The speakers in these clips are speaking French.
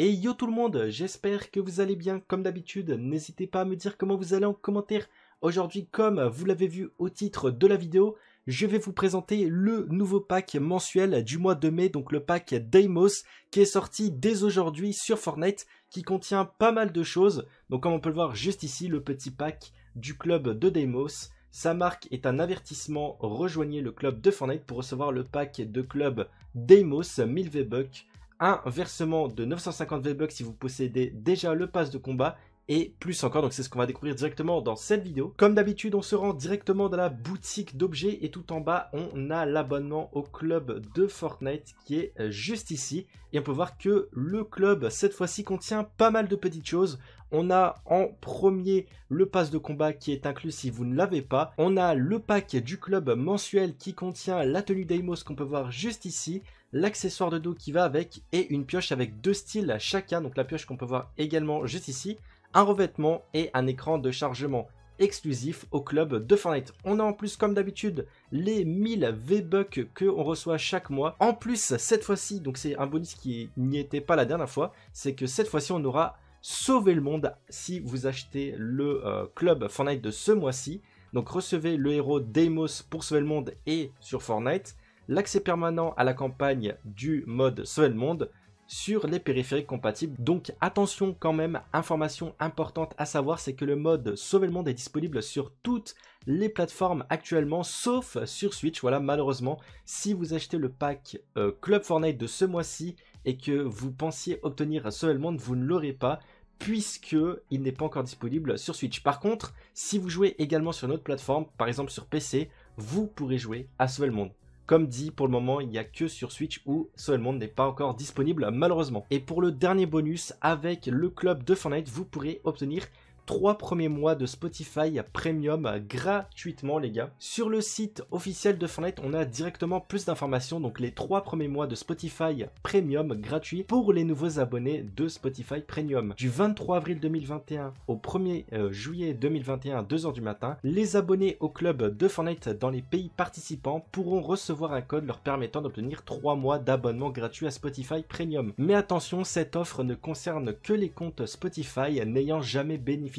Et yo tout le monde, j'espère que vous allez bien comme d'habitude. N'hésitez pas à me dire comment vous allez en commentaire. Aujourd'hui, comme vous l'avez vu au titre de la vidéo, je vais vous présenter le nouveau pack mensuel du mois de mai, donc le pack Deimos, qui est sorti dès aujourd'hui sur Fortnite, qui contient pas mal de choses. Donc comme on peut le voir juste ici, le petit pack du club de Deimos. Sa marque est un avertissement, rejoignez le club de Fortnite pour recevoir le pack de club Deimos 1000 V-Bucks un versement de 950 V-Bucks si vous possédez déjà le pass de combat et plus encore, donc c'est ce qu'on va découvrir directement dans cette vidéo. Comme d'habitude, on se rend directement dans la boutique d'objets et tout en bas, on a l'abonnement au club de Fortnite qui est euh, juste ici. Et on peut voir que le club, cette fois-ci, contient pas mal de petites choses. On a en premier le pass de combat qui est inclus si vous ne l'avez pas. On a le pack du club mensuel qui contient la tenue d'Amos qu'on peut voir juste ici l'accessoire de dos qui va avec et une pioche avec deux styles chacun, donc la pioche qu'on peut voir également juste ici, un revêtement et un écran de chargement exclusif au club de Fortnite. On a en plus comme d'habitude les 1000 V-Bucks que reçoit chaque mois. En plus cette fois-ci, donc c'est un bonus qui n'y était pas la dernière fois, c'est que cette fois-ci on aura Sauvez le monde si vous achetez le euh, club Fortnite de ce mois-ci. Donc recevez le héros Deimos pour sauver le monde et sur Fortnite. L'accès permanent à la campagne du mode Sauver le monde sur les périphériques compatibles. Donc attention quand même, information importante à savoir, c'est que le mode Sauver le Monde est disponible sur toutes les plateformes actuellement, sauf sur Switch. Voilà, malheureusement, si vous achetez le pack euh, Club Fortnite de ce mois-ci et que vous pensiez obtenir Sauver le Monde, vous ne l'aurez pas puisque il n'est pas encore disponible sur Switch. Par contre, si vous jouez également sur une autre plateforme, par exemple sur PC, vous pourrez jouer à Sauver Monde. Comme dit, pour le moment, il n'y a que sur Switch où Sauver Monde n'est pas encore disponible, malheureusement. Et pour le dernier bonus, avec le club de Fortnite, vous pourrez obtenir trois premiers mois de Spotify Premium gratuitement, les gars. Sur le site officiel de Fortnite, on a directement plus d'informations, donc les trois premiers mois de Spotify Premium gratuit pour les nouveaux abonnés de Spotify Premium. Du 23 avril 2021 au 1er euh, juillet 2021, 2h du matin, les abonnés au club de Fortnite dans les pays participants pourront recevoir un code leur permettant d'obtenir 3 mois d'abonnement gratuit à Spotify Premium. Mais attention, cette offre ne concerne que les comptes Spotify n'ayant jamais bénéficié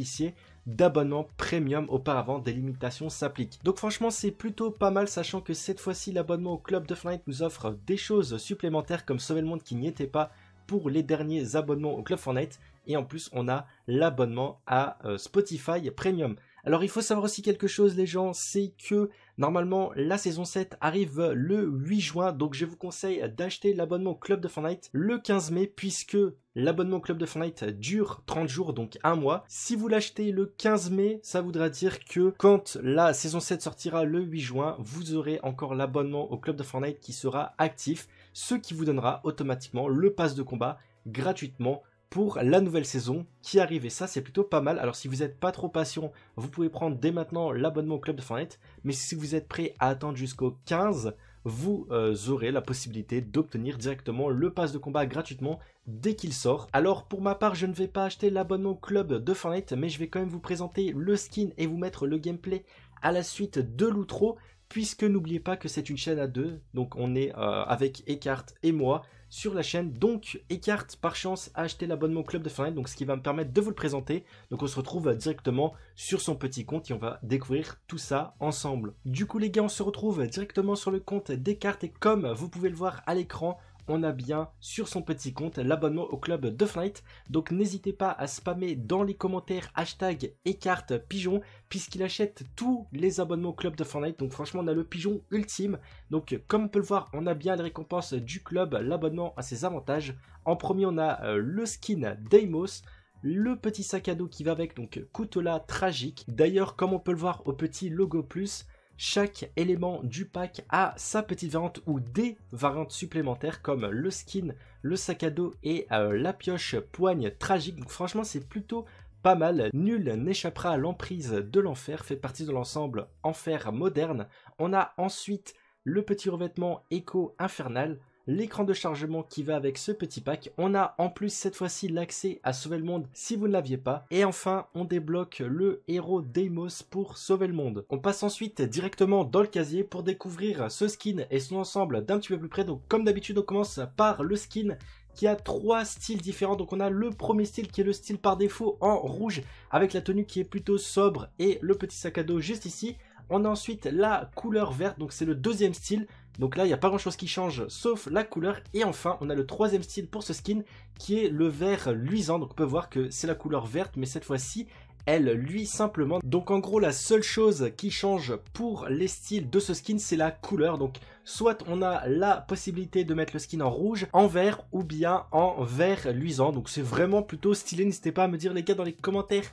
d'abonnement premium auparavant, des limitations s'appliquent. Donc franchement c'est plutôt pas mal sachant que cette fois-ci l'abonnement au club de Fortnite nous offre des choses supplémentaires comme Sauver le Monde qui n'y était pas pour les derniers abonnements au club Fortnite et en plus on a l'abonnement à euh, Spotify Premium. Alors il faut savoir aussi quelque chose les gens, c'est que Normalement, la saison 7 arrive le 8 juin, donc je vous conseille d'acheter l'abonnement Club de Fortnite le 15 mai, puisque L'abonnement Club de Fortnite dure 30 jours, donc un mois. Si vous l'achetez le 15 mai, ça voudra dire que quand la saison 7 sortira le 8 juin, vous aurez encore l'abonnement au Club de Fortnite qui sera actif, ce qui vous donnera automatiquement le pass de combat gratuitement pour la nouvelle saison qui arrive et ça c'est plutôt pas mal. Alors si vous n'êtes pas trop patient, vous pouvez prendre dès maintenant l'abonnement au club de Fortnite, mais si vous êtes prêt à attendre jusqu'au 15, vous euh, aurez la possibilité d'obtenir directement le pass de combat gratuitement dès qu'il sort. Alors pour ma part, je ne vais pas acheter l'abonnement club de Fortnite, mais je vais quand même vous présenter le skin et vous mettre le gameplay à la suite de l'outro puisque n'oubliez pas que c'est une chaîne à deux, donc on est euh, avec Eckhart et moi sur la chaîne. Donc Eckhart, par chance, a acheté l'abonnement club de Fortnite, donc ce qui va me permettre de vous le présenter. Donc on se retrouve directement sur son petit compte et on va découvrir tout ça ensemble. Du coup les gars, on se retrouve directement sur le compte d'Eckhart et comme vous pouvez le voir à l'écran, on a bien sur son petit compte l'abonnement au club de Flight. Donc n'hésitez pas à spammer dans les commentaires hashtag écarte pigeon puisqu'il achète tous les abonnements au club de Fortnite. Donc franchement on a le pigeon ultime. Donc comme on peut le voir on a bien les récompenses du club, l'abonnement à ses avantages. En premier on a euh, le skin Deimos le petit sac à dos qui va avec, donc Coutola tragique. D'ailleurs, comme on peut le voir au petit logo plus, chaque élément du pack a sa petite variante ou des variantes supplémentaires comme le skin, le sac à dos et euh, la pioche poigne tragique. Donc franchement c'est plutôt pas mal. Nul n'échappera à l'emprise de l'enfer, fait partie de l'ensemble enfer moderne. On a ensuite le petit revêtement écho infernal, l'écran de chargement qui va avec ce petit pack. On a en plus cette fois-ci l'accès à Sauver le Monde si vous ne l'aviez pas. Et enfin, on débloque le héros Deimos pour sauver le monde. On passe ensuite directement dans le casier pour découvrir ce skin et son ensemble d'un petit peu plus près. Donc comme d'habitude, on commence par le skin qui a trois styles différents. Donc on a le premier style qui est le style par défaut en rouge avec la tenue qui est plutôt sobre et le petit sac à dos juste ici. On a ensuite la couleur verte, donc c'est le deuxième style. Donc là, il n'y a pas grand chose qui change sauf la couleur. Et enfin, on a le troisième style pour ce skin qui est le vert luisant. Donc on peut voir que c'est la couleur verte, mais cette fois-ci, elle lui simplement. Donc en gros la seule chose qui change pour les styles de ce skin c'est la couleur. Donc soit on a la possibilité de mettre le skin en rouge, en vert ou bien en vert luisant. Donc c'est vraiment plutôt stylé. N'hésitez pas à me dire les gars dans les commentaires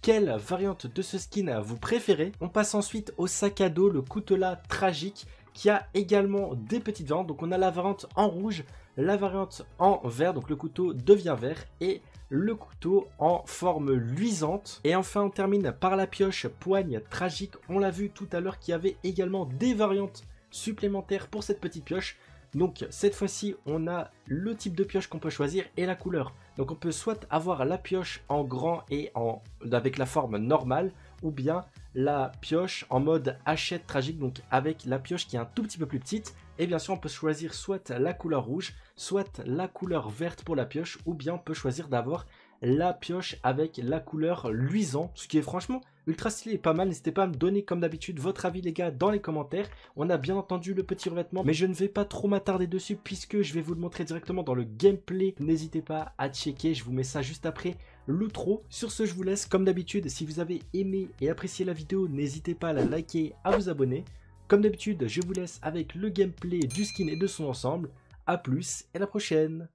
quelle variante de ce skin vous préférez. On passe ensuite au sac à dos, le coutelas tragique qui a également des petites variantes. Donc on a la variante en rouge, la variante en vert, donc le couteau devient vert, et le couteau en forme luisante. Et enfin on termine par la pioche poigne tragique, on l'a vu tout à l'heure qu'il y avait également des variantes supplémentaires pour cette petite pioche. Donc cette fois-ci on a le type de pioche qu'on peut choisir et la couleur. Donc on peut soit avoir la pioche en grand et en avec la forme normale, ou bien la pioche en mode hachette tragique, donc avec la pioche qui est un tout petit peu plus petite. Et bien sûr, on peut choisir soit la couleur rouge, soit la couleur verte pour la pioche, ou bien on peut choisir d'avoir la pioche avec la couleur luisant, ce qui est franchement ultra stylé et pas mal. N'hésitez pas à me donner comme d'habitude votre avis les gars dans les commentaires. On a bien entendu le petit revêtement, mais je ne vais pas trop m'attarder dessus puisque je vais vous le montrer directement dans le gameplay. N'hésitez pas à checker, je vous mets ça juste après l'outro. Sur ce, je vous laisse. Comme d'habitude, si vous avez aimé et apprécié la vidéo, n'hésitez pas à la liker, à vous abonner. Comme d'habitude, je vous laisse avec le gameplay du skin et de son ensemble. A plus et à la prochaine